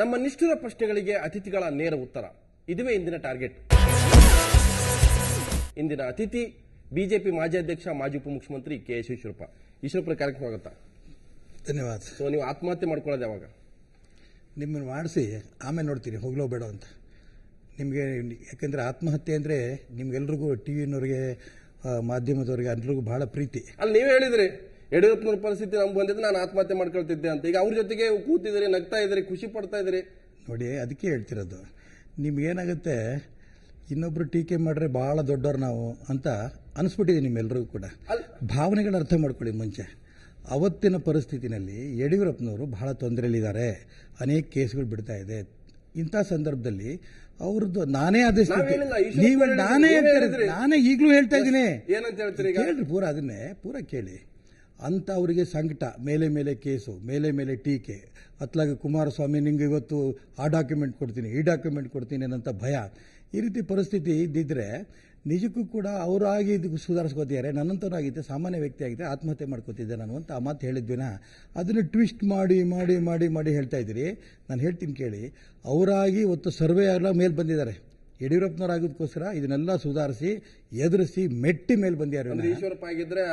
ನಮ್ಮ ನಿಷ್ಠುರ ಪ್ರಶ್ನೆಗಳಿಗೆ ಅತಿಥಿಗಳ ನೇರ ಉತ್ತರ ಇದುವೇ ಇಂದಿನ ಟಾರ್ಗೆಟ್ ಇಂದಿನ ಅತಿಥಿ ಬಿಜೆಪಿ ಮಾಜಿ ಅಧ್ಯಕ್ಷ ಮಾಜಿ ಉಪಮುಖ್ಯಮಂತ್ರಿ ಕೆ ಎಸ್ ಈಶ್ವರಪ್ಪ ಈಶ್ವರಪ್ಪ ಕಾರ್ಯಕ್ರಮ ಸ್ವಾಗತ ಧನ್ಯವಾದ ಸೊ ನೀವು ಆತ್ಮಹತ್ಯೆ ಮಾಡ್ಕೊಳ್ಳೋದು ಯಾವಾಗ ನಿಮ್ಮನ್ನು ಮಾಡಿಸಿ ಆಮೇಲೆ ನೋಡ್ತೀನಿ ಹೋಗ್ಲೋ ಬೇಡ ಅಂತ ನಿಮಗೆ ಯಾಕೆಂದರೆ ಆತ್ಮಹತ್ಯೆ ಅಂದರೆ ನಿಮ್ಗೆಲ್ರಿಗೂ ಟಿ ವಿನವ್ರಿಗೆ ಮಾಧ್ಯಮದವ್ರಿಗೆ ಅಂದ್ರಿಗೂ ಬಹಳ ಪ್ರೀತಿ ಅಲ್ಲಿ ನೀವೇ ಹೇಳಿದ್ರಿ ಯಡಿಯೂರಪ್ಪನವ್ರ ಪರಿಸ್ಥಿತಿ ನಮ್ಗೆ ಬಂದಿದ್ದು ನಾನು ಆತ್ಮಹತ್ಯೆ ಮಾಡ್ಕೊಳ್ತಿದ್ದೆ ಅಂತ ಈಗ ಅವ್ರ ಜೊತೆಗೆ ಕೂತಿದ್ದೀರಿ ನಗ್ತಾ ಇದ್ದೀರಿ ಖುಷಿ ಪಡ್ತಾ ಇದ್ದೀರಿ ನೋಡಿ ಅದಕ್ಕೆ ಹೇಳ್ತಿರೋದು ನಿಮ್ಗೇನಾಗುತ್ತೆ ಇನ್ನೊಬ್ರು ಟೀಕೆ ಮಾಡ್ರೆ ಭಾಳ ದೊಡ್ಡವ್ರು ನಾವು ಅಂತ ಅನಿಸ್ಬಿಟ್ಟಿದೆ ನಿಮ್ಮೆಲ್ಲರಿಗೂ ಕೂಡ ಭಾವನೆಗಳನ್ನ ಅರ್ಥ ಮಾಡ್ಕೊಳ್ಳಿ ಮುಂಚೆ ಅವತ್ತಿನ ಪರಿಸ್ಥಿತಿನಲ್ಲಿ ಯಡಿಯೂರಪ್ಪನವರು ಬಹಳ ತೊಂದರೆಯಲ್ಲಿದ್ದಾರೆ ಅನೇಕ ಕೇಸ್ಗಳು ಬಿಡ್ತಾ ಇದೆ ಇಂಥ ಸಂದರ್ಭದಲ್ಲಿ ಅವ್ರದ್ದು ನಾನೇ ಆದೇಶ ನೀವು ನಾನೇ ನಾನೇ ಈಗಲೂ ಹೇಳ್ತಾ ಇದ್ದೀನಿ ಏನಂತ ಹೇಳ್ತೀರಿ ಪೂರ ಅದನ್ನೇ ಪೂರಾ ಕೇಳಿ ಅವರಿಗೆ ಸಂಕಟ ಮೇಲೆ ಮೇಲೆ ಕೇಸು ಮೇಲೆ ಮೇಲೆ ಟೀಕೆ ಅತ್ಲಾಗಿ ಕುಮಾರಸ್ವಾಮಿ ನಿಂಗೆ ಇವತ್ತು ಆ ಡಾಕ್ಯುಮೆಂಟ್ ಕೊಡ್ತೀನಿ ಈ ಡಾಕ್ಯುಮೆಂಟ್ ಕೊಡ್ತೀನಿ ಅನ್ನೋಂಥ ಭಯ ಈ ರೀತಿ ಪರಿಸ್ಥಿತಿ ಇದ್ದಿದ್ದರೆ ನಿಜಕ್ಕೂ ಕೂಡ ಅವರಾಗಿ ಇದಕ್ಕೆ ಸುಧಾರಿಸ್ಕೋತಿದ್ದಾರೆ ನನ್ನಂಥವ್ರಾಗಿದ್ದೆ ಸಾಮಾನ್ಯ ವ್ಯಕ್ತಿ ಆತ್ಮಹತ್ಯೆ ಮಾಡ್ಕೋತಿದ್ದೆ ನಾನು ಅಂತ ಆ ಮಾತು ಹೇಳಿದ್ವಿನ ಅದನ್ನು ಟ್ವಿಸ್ಟ್ ಮಾಡಿ ಮಾಡಿ ಮಾಡಿ ಮಾಡಿ ಹೇಳ್ತಾ ಇದ್ದೀರಿ ನಾನು ಹೇಳ್ತೀನಿ ಕೇಳಿ ಅವರಾಗಿ ಇವತ್ತು ಸರ್ವೇ ಎಲ್ಲ ಮೇಲೆ ಬಂದಿದ್ದಾರೆ ಯಡಿಯೂರಪ್ಪನವರಾಗೋದಕ್ಕೋಸ್ಕರ ಇದನ್ನೆಲ್ಲ ಸುಧಾರಿಸಿ ಎದುರಿಸಿ ಮೆಟ್ಟಿ ಮೇಲೆ ಬಂದ್ಯಾರ ಈಶ್ವರಪ್ಪ ಆಗಿದ್ರೆ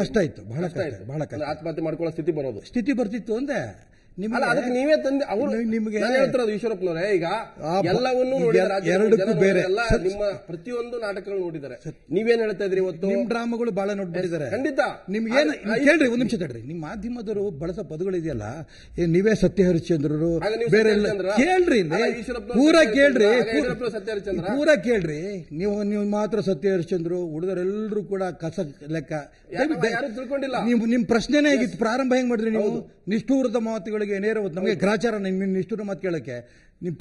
ಕಷ್ಟ ಇತ್ತು ಬಹಳ ಕಷ್ಟ ಬಹಳ ಕಷ್ಟ ಆತ್ಮಹತ್ಯೆ ಮಾಡ್ಕೊಳ್ಳೋ ಸ್ಥಿತಿ ಬರೋದು ಸ್ಥಿತಿ ಬರ್ತಿತ್ತು ಅಂದ್ರೆ ಅದಕ್ಕೆ ನೀವೇ ತಂದೆ ಅವರು ನಿಮಗೆ ಹೇಳ್ತಿರೋದು ಈಶ್ವರಪ್ಪನವರೇ ಈಗ ಎಲ್ಲವನ್ನು ಎರಡಕ್ಕೂ ಬೇರೆ ನಿಮ್ಮ ಪ್ರತಿಯೊಂದು ನಾಟಕಗಳು ನೋಡಿದ್ದಾರೆ ನೀವೇನ್ ಹೇಳ್ತಾ ಇದ್ರಿ ಇವತ್ತು ನಿಮ್ ಡ್ರಾಮಾಗಳು ಬಹಳ ನೋಡ್ಬಿಟ್ಟಿದ್ದಾರೆ ಖಂಡಿತ ನಿಮ್ಗೆ ಕೇಳ್ರಿ ಒಂದ್ ನಿಮಿಷ ತಡ್ರಿ ನಿಮ್ ಮಾಧ್ಯಮದವರು ಪದಗಳು ಪದಗಳಿದೆಯಲ್ಲ ನೀವೇ ಸತ್ಯಹರಿಶ್ಚಂದ್ರರು ಬೇರೆ ಕೇಳ್ರಿ ಪೂರ ಕೇಳ್ರಿ ಪೂರ ಕೇಳ್ರಿ ನೀವು ನೀವು ಮಾತ್ರ ಸತ್ಯಹರಿಶ್ಚಂದ್ರು ಉಳಿದರೆಲ್ಲರೂ ಕೂಡ ಕಸ ಲೆಕ್ಕ ತಿಳ್ಕೊಂಡಿಲ್ಲ ನಿಮ್ ಪ್ರಶ್ನೆನೇ ಆಗಿತ್ತು ಪ್ರಾರಂಭ ಹೆಂಗ್ ಮಾಡಿದ್ರಿ ನೀವು ನಿಷ್ಠೂರದ ಮಾತುಗಳು ನಿಷ್ಠುರಗಳಿಗೆ ಏನೇರೋದು ನಮಗೆ ಗ್ರಾಚಾರ ನಿನ್ನ ಇಷ್ಟು ಮಾತು ಕೇಳಕ್ಕೆ ನಿಮ್ಮ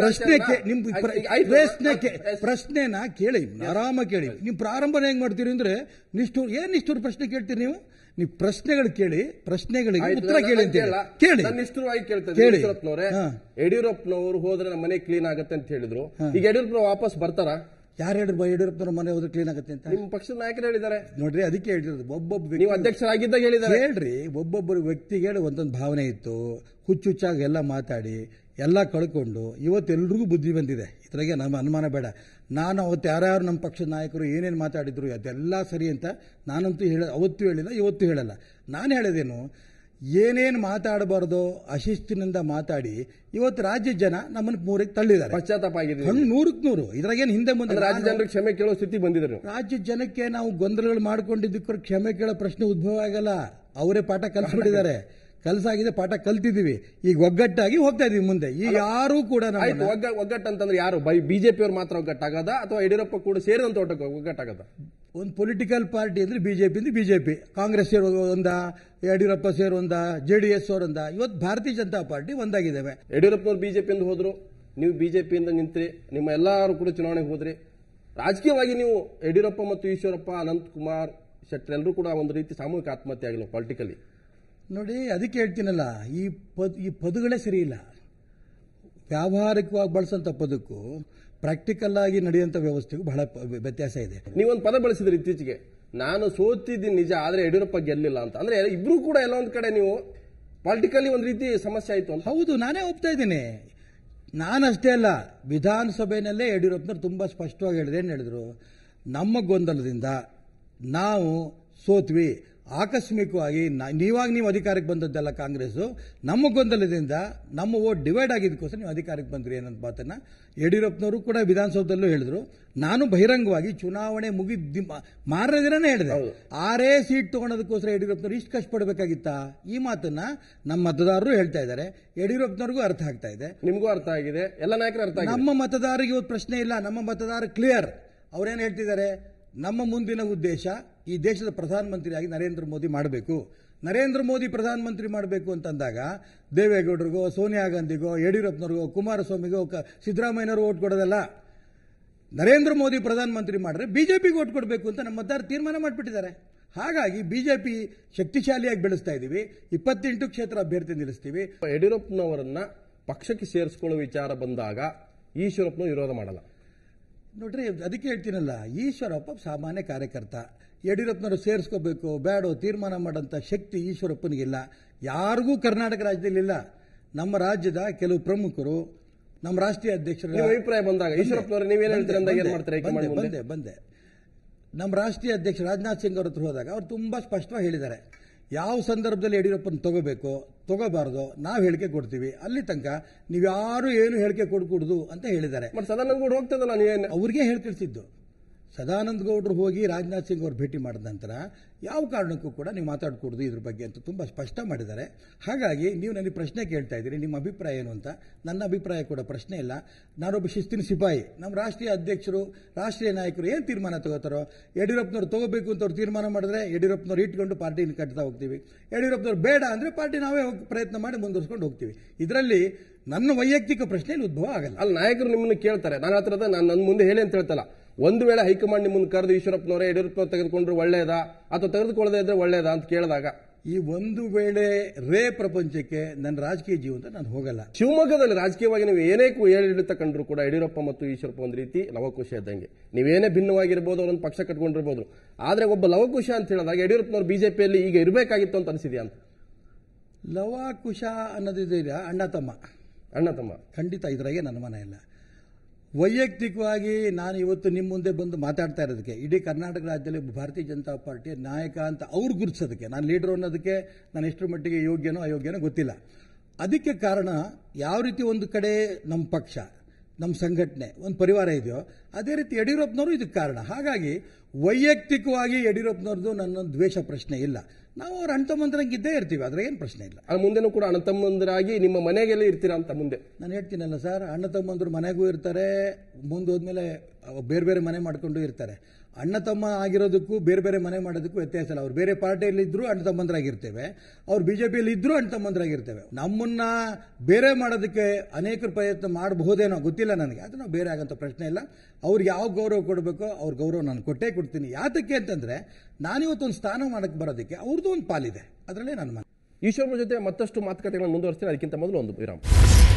ಪ್ರಶ್ನೆ ಪ್ರಶ್ನೆ ನಿಮ್ಮ ಪ್ರಶ್ನೆನ ಕೇಳಿ ಆರಾಮ ಕೇಳಿ ನಿಮ್ ಪ್ರಾರಂಭನ ಹೆಂಗ್ ಮಾಡ್ತೀರಿ ಅಂದ್ರೆ ನಿಷ್ಠುರ ಏನ್ ನಿಷ್ಠುರ ಪ್ರಶ್ನೆ ಕೇಳ್ತೀರಿ ನೀವು ನೀವು ಪ್ರಶ್ನೆಗಳು ಕೇಳಿ ಪ್ರಶ್ನೆಗಳಿಗೆ ಉತ್ತರ ಕೇಳಿ ಅಂತ ಕೇಳಿ ನಿಷ್ಠುರವಾಗಿ ಕೇಳ್ತಾರೆ ಯಡಿಯೂರಪ್ಪನವ್ರೆ ಯಡಿಯೂರಪ್ಪನವ್ರು ಹೋದ್ರೆ ನಮ್ಮ ಮನೆ ಕ್ಲೀನ್ ಆಗುತ್ತೆ ಅಂತ ಹೇಳಿದ್ರು ಈಗ ಯಡಿಯೂರಪ್ಪನವ್ರು ವಾಪಸ್ ಬರ್ತಾರಾ ಯಾರು ಹೇಳಿದ್ರು ಯಡಿಯೂರಪ್ಪನವ್ರ ಮನೆ ಹೋದ್ರೆ ಕ್ಲೀನ್ ಆಗುತ್ತೆ ಅಂತ ನಿಮ್ಮ ಪಕ್ಷದ ನಾಯಕರು ಹೇಳಿದ್ದಾರೆ ನೋಡ್ರಿ ಅದಕ್ಕೆ ಹೇಳಿರೋದು ಒಬ್ಬೊಬ್ಬ ನೀವು ಅಧ್ಯಕ್ಷರಾಗಿದ್ದಾಗ ಹೇಳಿದ್ದಾರೆ ಹೇಳ್ರಿ ಒಬ್ಬೊಬ್ಬರು ವ್ಯಕ್ತಿಗೆ ಹೇಳಿ ಒಂದೊಂದು ಭಾವನೆ ಇತ್ತು ಹುಚ್ಚುಚ್ಚಾಗಿ ಎಲ್ಲ ಮಾತಾಡಿ ಎಲ್ಲ ಕಳ್ಕೊಂಡು ಇವತ್ತು ಎಲ್ರಿಗೂ ಬುದ್ಧಿ ಬಂದಿದೆ ಇದ್ರಾಗೆ ನಮ್ಮ ಅನುಮಾನ ಬೇಡ ನಾನು ಅವತ್ತು ಯಾರ್ಯಾರು ನಮ್ಮ ಪಕ್ಷದ ನಾಯಕರು ಏನೇನು ಮಾತಾಡಿದ್ರು ಅದೆಲ್ಲ ಸರಿ ಅಂತ ನಾನಂತೂ ಹೇಳ ಅವತ್ತು ಹೇಳಿಲ್ಲ ಇವತ್ತು ಹೇಳಲ್ಲ ನಾನು ಹೇಳೋದೇನು ಏನೇನು ಮಾತಾಡಬಾರ್ದು ಅಶಿಸ್ತಿನಿಂದ ಮಾತಾಡಿ ಇವತ್ತು ರಾಜ್ಯ ಜನ ನಮ್ಮನ್ನ ಮೂರಿಗೆ ತಳ್ಳಿದ್ದಾರೆ ಪಶ್ಚಾತ್ತಾಪ ಆಗಿದೆ ನೂರಕ್ಕೆ ನೂರು ಇದ್ರಾಗೇನು ಹಿಂದೆ ಮುಂದೆ ರಾಜ್ಯ ಜನರಿಗೆ ಕ್ಷಮೆ ಕೇಳೋ ಸ್ಥಿತಿ ಬಂದಿದ್ರು ರಾಜ್ಯ ಜನಕ್ಕೆ ನಾವು ಗೊಂದಲಗಳು ಮಾಡ್ಕೊಂಡಿದ್ದಕ್ಕೆ ಕ್ಷಮೆ ಕೇಳೋ ಪ್ರಶ್ನೆ ಉದ್ಭವ ಆಗಲ್ಲ ಅವರೇ ಪಾಠ ಕಲಸ ಕಲಸಾಗಿದೆ ಪಾಠ ಕಲ್ತಿದ್ದೀವಿ ಈಗ ಒಗ್ಗಟ್ಟಾಗಿ ಹೋಗ್ತಾ ಇದೀವಿ ಮುಂದೆ ಈ ಯಾರು ಕೂಡ ಒಗ್ಗಟ್ಟು ಅಂತಂದ್ರೆ ಯಾರು ಬಿಜೆಪಿ ಅವ್ರು ಮಾತ್ರ ಒಗ್ಗಟ್ಟಾಗದ ಅಥವಾ ಯಡಿಯೂರಪ್ಪ ಕೂಡ ಸೇರಿದಂತ ಒಗ್ಗಟ್ಟಾಗದ ಒಂದು ಪೊಲಿಟಿಕಲ್ ಪಾರ್ಟಿ ಅಂದರೆ B J P B J P Congress ಸೇರ್ ಒಂದ ಯಡಿಯೂರಪ್ಪ ಸೇರ್ ಒಂದ ಜೆ ಡಿ ಎಸ್ ಅವರೊಂದ ಇವತ್ತು ಭಾರತೀಯ ಜನತಾ ಪಾರ್ಟಿ ಒಂದಾಗಿದ್ದಾವೆ ಯಡಿಯೂರಪ್ಪ ಅವರು ಪಿಯಿಂದ ಹೋದ್ರು ನೀವು ಪಿಯಿಂದ ನಿಂತ್ರಿ ನಿಮ್ಮ ಎಲ್ಲರೂ ಕೂಡ ಚುನಾವಣೆಗೆ ಹೋದ್ರಿ ರಾಜಕೀಯವಾಗಿ ನೀವು ಯಡಿಯೂರಪ್ಪ ಮತ್ತು ಈಶ್ವರಪ್ಪ ಅನಂತಕುಮಾರ್ ಎಲ್ಲರೂ ಕೂಡ ಒಂದು ರೀತಿ ಸಾಮೂಹಿಕ ಆತ್ಮಹತ್ಯೆ ಆಗಿಲ್ಲ ಪೊಲಿಟಿಕಲಿ ನೋಡಿ ಅದಕ್ಕೆ ಹೇಳ್ತೀನಲ್ಲ ಈ ಪದ ಈ ಪದಗಳೇ ಸರಿಯಿಲ್ಲ ವ್ಯಾವಹಾರಿಕವಾಗಿ ಬಳಸೋಂಥ ಪದಕ್ಕೂ ಪ್ರಾಕ್ಟಿಕಲ್ ಆಗಿ ನಡೆಯುವಂಥ ವ್ಯವಸ್ಥೆಗೂ ಬಹಳ ವ್ಯತ್ಯಾಸ ಇದೆ ನೀವೊಂದು ಪದ ಬಳಸಿದ್ರೆ ಇತ್ತೀಚೆಗೆ ನಾನು ಸೋತಿದ್ದೀನಿ ನಿಜ ಆದರೆ ಯಡಿಯೂರಪ್ಪ ಗೆಲ್ಲಿಲ್ಲ ಅಂತ ಅಂದರೆ ಇಬ್ರು ಕೂಡ ಎಲ್ಲ ಒಂದು ಕಡೆ ನೀವು ಪಾಲಿಟಿಕಲಿ ಒಂದು ರೀತಿ ಸಮಸ್ಯೆ ಆಯಿತು ಅಂತ ಹೌದು ನಾನೇ ಒಪ್ತಾ ಇದ್ದೀನಿ ನಾನಷ್ಟೇ ಅಲ್ಲ ವಿಧಾನಸಭೆಯಲ್ಲೇ ಯಡಿಯೂರಪ್ಪನ ತುಂಬ ಸ್ಪಷ್ಟವಾಗಿ ಹೇಳಿದ್ರು ಏನು ಹೇಳಿದ್ರು ನಮ್ಮ ಗೊಂದಲದಿಂದ ನಾವು ಸೋತ್ವಿ ಆಕಸ್ಮಿಕವಾಗಿ ನೀವಾಗ ನೀವು ಅಧಿಕಾರಕ್ಕೆ ಬಂದದ್ದಲ್ಲ ಕಾಂಗ್ರೆಸ್ ನಮ್ಮ ಗೊಂದಲದಿಂದ ನಮ್ಮ ಓಟ್ ಡಿವೈಡ್ ಆಗಿದ್ದಕ್ಕೋಸ್ಕರ ನೀವು ಅಧಿಕಾರಕ್ಕೆ ಬಂದ್ರಿ ಅನ್ನೋ ಮಾತನ್ನ ಯಡಿಯೂರಪ್ಪನವರು ಕೂಡ ವಿಧಾನಸೌಧದಲ್ಲೂ ಹೇಳಿದ್ರು ನಾನು ಬಹಿರಂಗವಾಗಿ ಚುನಾವಣೆ ಮುಗಿದ ಮಾರನೇ ದಿನನೇ ಹೇಳಿದೆ ಆರೇ ಸೀಟ್ ತೊಗೊಳೋದಕ್ಕೋಸ್ಕರ ಯಡಿಯೂರಪ್ಪನವರು ಇಷ್ಟು ಕಷ್ಟಪಡಬೇಕಾಗಿತ್ತಾ ಈ ಮಾತನ್ನ ನಮ್ಮ ಮತದಾರರು ಹೇಳ್ತಾ ಇದ್ದಾರೆ ಯಡಿಯೂರಪ್ಪನವ್ರಿಗೂ ಅರ್ಥ ಆಗ್ತಾ ಇದೆ ನಿಮಗೂ ಅರ್ಥ ಆಗಿದೆ ಎಲ್ಲ ನಾಯಕರು ಅರ್ಥ ನಮ್ಮ ಮತದಾರರಿಗೆ ಇವತ್ತು ಪ್ರಶ್ನೆ ಇಲ್ಲ ನಮ್ಮ ಮತದಾರ ಕ್ಲಿಯರ್ ಅವ್ರೇನು ಹೇಳ್ತಿದ್ದಾರೆ ನಮ್ಮ ಮುಂದಿನ ಉದ್ದೇಶ ಈ ದೇಶದ ಪ್ರಧಾನಮಂತ್ರಿಯಾಗಿ ನರೇಂದ್ರ ಮೋದಿ ಮಾಡಬೇಕು ನರೇಂದ್ರ ಮೋದಿ ಪ್ರಧಾನಮಂತ್ರಿ ಮಾಡಬೇಕು ಅಂತಂದಾಗ ದೇವೇಗೌಡರಿಗೋ ಸೋನಿಯಾ ಗಾಂಧಿಗೋ ಯಡಿಯೂರಪ್ಪನವ್ರಿಗೋ ಕುಮಾರಸ್ವಾಮಿಗೋ ಸಿದ್ದರಾಮಯ್ಯನವರು ಓಟ್ ಕೊಡೋದಲ್ಲ ನರೇಂದ್ರ ಮೋದಿ ಪ್ರಧಾನಮಂತ್ರಿ ಮಾಡಿದ್ರೆ ಬಿಜೆಪಿಗೆ ಓಟ್ ಕೊಡಬೇಕು ಅಂತ ನಮ್ಮ ಮತದಾರರು ತೀರ್ಮಾನ ಮಾಡಿಬಿಟ್ಟಿದ್ದಾರೆ ಹಾಗಾಗಿ ಬಿಜೆಪಿ ಶಕ್ತಿಶಾಲಿಯಾಗಿ ಬೆಳೆಸ್ತಾ ಇದ್ದೀವಿ ಇಪ್ಪತ್ತೆಂಟು ಕ್ಷೇತ್ರ ಅಭ್ಯರ್ಥಿ ನಿಲ್ಲಿಸ್ತೀವಿ ಯಡಿಯೂರಪ್ಪನವರನ್ನ ಪಕ್ಷಕ್ಕೆ ಸೇರಿಸ್ಕೊಳ್ಳೋ ವಿಚಾರ ಬಂದಾಗ ಈಶ್ವರಪ್ಪನ ವಿರೋಧ ಮಾಡಲ್ಲ ನೋಡ್ರಿ ಅದಕ್ಕೆ ಹೇಳ್ತೀನಲ್ಲ ಈಶ್ವರಪ್ಪ ಸಾಮಾನ್ಯ ಕಾರ್ಯಕರ್ತ ಯಡಿಯೂರಪ್ಪನವರು ಸೇರಿಸ್ಕೋಬೇಕು ಬೇಡೋ ತೀರ್ಮಾನ ಮಾಡೋಂಥ ಶಕ್ತಿ ಈಶ್ವರಪ್ಪನಿಗಿಲ್ಲ ಯಾರಿಗೂ ಕರ್ನಾಟಕ ರಾಜ್ಯದಲ್ಲಿ ಇಲ್ಲ ನಮ್ಮ ರಾಜ್ಯದ ಕೆಲವು ಪ್ರಮುಖರು ನಮ್ಮ ರಾಷ್ಟ್ರೀಯ ಅಧ್ಯಕ್ಷರು ಅಭಿಪ್ರಾಯ ಬಂದಾಗ ಈಶ್ವರಪ್ಪನವರು ನೀವೇನು ಬಂದೆ ಬಂದೆ ನಮ್ಮ ರಾಷ್ಟ್ರೀಯ ಅಧ್ಯಕ್ಷ ರಾಜನಾಥ್ ಸಿಂಗ್ ಅವರ ಹತ್ರ ಹೋದಾಗ ಅವ್ರು ತುಂಬಾ ಸ್ಪಷ್ಟವಾಗಿ ಹೇಳಿದ್ದಾರೆ ಯಾವ ಸಂದರ್ಭದಲ್ಲಿ ಯಡಿಯೂರಪ್ಪನ ತಗೋಬೇಕು ತಗೋಬಾರ್ದು ನಾವು ಹೇಳಿಕೆ ಕೊಡ್ತೀವಿ ಅಲ್ಲಿ ತನಕ ನೀವು ಯಾರು ಏನು ಹೇಳಿಕೆ ಕೊಡ್ಕೂಡುದು ಅಂತ ಹೇಳಿದ್ದಾರೆ ಸದಾನಂದ ಹೋಗ್ತದಲ್ಲ ಅವ್ರಿಗೆ ಹೇಳ್ತಿರ್ತಿದ್ದು ಸದಾನಂದ ಗೌಡರು ಹೋಗಿ ರಾಜನಾಥ್ ಸಿಂಗ್ ಅವರು ಭೇಟಿ ಮಾಡಿದ ನಂತರ ಯಾವ ಕಾರಣಕ್ಕೂ ಕೂಡ ನೀವು ಮಾತಾಡಕೂಡದು ಇದ್ರ ಬಗ್ಗೆ ಅಂತ ತುಂಬ ಸ್ಪಷ್ಟ ಮಾಡಿದ್ದಾರೆ ಹಾಗಾಗಿ ನೀವು ನನಗೆ ಪ್ರಶ್ನೆ ಕೇಳ್ತಾ ಇದ್ದೀರಿ ನಿಮ್ಮ ಅಭಿಪ್ರಾಯ ಏನು ಅಂತ ನನ್ನ ಅಭಿಪ್ರಾಯ ಕೂಡ ಪ್ರಶ್ನೆ ಇಲ್ಲ ನಾನೊಬ್ಬ ಶಿಸ್ತಿನ ಸಿಪಾಯಿ ನಮ್ಮ ರಾಷ್ಟ್ರೀಯ ಅಧ್ಯಕ್ಷರು ರಾಷ್ಟ್ರೀಯ ನಾಯಕರು ಏನು ತೀರ್ಮಾನ ತಗೋತಾರೋ ಯಡಿಯೂರಪ್ಪನವ್ರು ತಗೋಬೇಕು ಅಂತ ಅವ್ರು ತೀರ್ಮಾನ ಮಾಡಿದ್ರೆ ಯಡಿಯೂರಪ್ಪನವ್ರು ಇಟ್ಕೊಂಡು ಪಾರ್ಟಿನ ಕಟ್ತಾ ಹೋಗ್ತೀವಿ ಯಡಿಯೂರಪ್ಪನವ್ರು ಬೇಡ ಅಂದರೆ ಪಾರ್ಟಿ ನಾವೇ ಪ್ರಯತ್ನ ಮಾಡಿ ಮುಂದುವರ್ಸ್ಕೊಂಡು ಹೋಗ್ತೀವಿ ಇದರಲ್ಲಿ ನನ್ನ ವೈಯಕ್ತಿಕ ಪ್ರಶ್ನೆಯಲ್ಲಿ ಉದ್ಭವ ಆಗಲ್ಲ ಅಲ್ಲಿ ನಾಯಕರು ನಿಮ್ಮನ್ನು ಕೇಳ್ತಾರೆ ನಾನು ಹತ್ರದ ನಾನು ನನ್ನ ಮುಂದೆ ಹೇಳಿ ಅಂತ ಹೇಳ್ತಲ್ಲ ಒಂದು ವೇಳೆ ಹೈಕಮಾಂಡ್ ನಿಮ್ಮನ್ನು ಕರೆದು ಈಶ್ವರಪ್ಪನವರೇ ಯಡಿಯೂರಪ್ಪ ತೆಗೆದುಕೊಂಡ್ರೆ ಒಳ್ಳೆಯದಾ ಅಥವಾ ತೆಗೆದುಕೊಳ್ಳದೇ ಇದ್ರೆ ಒಳ್ಳೆಯದಾ ಅಂತ ಕೇಳಿದಾಗ ಈ ಒಂದು ವೇಳೆ ರೇ ಪ್ರಪಂಚಕ್ಕೆ ನನ್ನ ರಾಜಕೀಯ ಜೀವನ ನಾನು ಹೋಗಲ್ಲ ಶಿವಮೊಗ್ಗದಲ್ಲಿ ರಾಜಕೀಯವಾಗಿ ನೀವು ಏನೇ ಹೇಳಿ ಕಂಡ್ರು ಕೂಡ ಯಡಿಯೂರಪ್ಪ ಮತ್ತು ಈಶ್ವರಪ್ಪ ಒಂದು ರೀತಿ ಲವಕುಶ ಇದ್ದಂಗೆ ನೀವೇನೇ ಭಿನ್ನವಾಗಿರ್ಬೋದು ಅವರೊಂದು ಪಕ್ಷ ಕಟ್ಕೊಂಡಿರ್ಬೋದು ಆದರೆ ಒಬ್ಬ ಲವಕುಶ ಅಂತ ಹೇಳಿದಾಗ ಯಡಿಯೂರಪ್ಪನವ್ರು ಬಿಜೆಪಿಯಲ್ಲಿ ಈಗ ಇರಬೇಕಾಗಿತ್ತು ಅಂತ ಅನಿಸಿದೆಯಾ ಅಂತ ಲವಕುಶ ಅನ್ನೋದಿದೆಯಾ ಅಣ್ಣ ತಮ್ಮ ಅಣ್ಣ ತಮ್ಮ ಖಂಡಿತ ಇದರಾಗೆ ನನ್ನ ಮನೆಯಲ್ಲ ಇಲ್ಲ ವೈಯಕ್ತಿಕವಾಗಿ ನಾನು ಇವತ್ತು ನಿಮ್ಮ ಮುಂದೆ ಬಂದು ಮಾತಾಡ್ತಾ ಇರೋದಕ್ಕೆ ಇಡೀ ಕರ್ನಾಟಕ ರಾಜ್ಯದಲ್ಲಿ ಭಾರತೀಯ ಜನತಾ ಪಾರ್ಟಿ ನಾಯಕ ಅಂತ ಅವ್ರು ಗುರುತಿಸೋದಕ್ಕೆ ನಾನು ಲೀಡರ್ ಅನ್ನೋದಕ್ಕೆ ನಾನು ಎಷ್ಟರ ಮಟ್ಟಿಗೆ ಯೋಗ್ಯನೋ ಅಯೋಗ್ಯನೋ ಗೊತ್ತಿಲ್ಲ ಅದಕ್ಕೆ ಕಾರಣ ಯಾವ ರೀತಿ ಒಂದು ಕಡೆ ನಮ್ಮ ಪಕ್ಷ ನಮ್ಮ ಸಂಘಟನೆ ಒಂದು ಪರಿವಾರ ಇದೆಯೋ ಅದೇ ರೀತಿ ಯಡಿಯೂರಪ್ಪನವರು ಇದಕ್ಕೆ ಕಾರಣ ಹಾಗಾಗಿ ವೈಯಕ್ತಿಕವಾಗಿ ಯಡಿಯೂರಪ್ಪನವ್ರದ್ದು ನನ್ನ ದ್ವೇಷ ಪ್ರಶ್ನೆ ಇಲ್ಲ ನಾವು ಅವ್ರ ಅಣ್ತಮ್ಮಂದ್ರಂಗೆ ಇದ್ದೇ ಇರ್ತೀವಿ ಆದರೆ ಏನು ಪ್ರಶ್ನೆ ಇಲ್ಲ ಆ ಮುಂದೆನೂ ಕೂಡ ಅಣ್ಣ ನಿಮ್ಮ ಮನೆಗೆಲ್ಲ ಇರ್ತೀರಾ ಅಂತ ಮುಂದೆ ನಾನು ಹೇಳ್ತೀನಲ್ಲ ಸರ್ ಅಣ್ಣ ತಮ್ಮಂದರು ಮನೆಗೂ ಇರ್ತಾರೆ ಮುಂದೆ ಹೋದ್ಮೇಲೆ ಬೇರೆ ಬೇರೆ ಮನೆ ಮಾಡಿಕೊಂಡು ಇರ್ತಾರೆ ಅಣ್ಣ ತಮ್ಮ ಆಗಿರೋದಕ್ಕೂ ಬೇರೆ ಬೇರೆ ಮನೆ ಮಾಡೋದಕ್ಕೂ ವ್ಯತ್ಯಾಸ ಇಲ್ಲ ಅವ್ರು ಬೇರೆ ಪಾರ್ಟಿಯಲ್ಲಿ ಇದ್ರು ಅಣ್ಣ ತಮ್ಮಂದ್ರಾಗಿರ್ತೇವೆ ಅವ್ರು ಬಿ ಜೆ ಪಿಯಲ್ಲಿ ಇದ್ದರೂ ಅಣ್ಣ ತಮ್ಮಂದ್ರಾಗಿರ್ತೇವೆ ನಮ್ಮನ್ನ ಬೇರೆ ಮಾಡೋದಕ್ಕೆ ಅನೇಕರು ಪ್ರಯತ್ನ ಮಾಡಬಹುದೇನೋ ಗೊತ್ತಿಲ್ಲ ನನಗೆ ಅದನ್ನ ಬೇರೆ ಆಗೋಂಥ ಪ್ರಶ್ನೆ ಇಲ್ಲ ಅವ್ರಿಗೆ ಯಾವ ಗೌರವ ಕೊಡಬೇಕೋ ಅವ್ರ ಗೌರವ ನಾನು ಕೊಟ್ಟೇ ಕೊಡ್ತೀನಿ ಯಾತಕ್ಕೆ ಅಂತಂದರೆ ನಾನಿವತ್ತೊಂದು ಸ್ಥಾನಮಾನಕ್ಕೆ ಬರೋದಕ್ಕೆ ಅವ್ರದ್ದು ಒಂದು ಪಾಲಿದೆ ಅದರಲ್ಲೇ ನನ್ನ ಈಶ್ವರ ಜೊತೆ ಮತ್ತಷ್ಟು ಮಾತುಕತೆಗಳನ್ನು ಮುಂದುವರಿಸ್ತೀನಿ ಅದಕ್ಕಿಂತ ಮೊದಲು ಒಂದು ವಿರಾಮ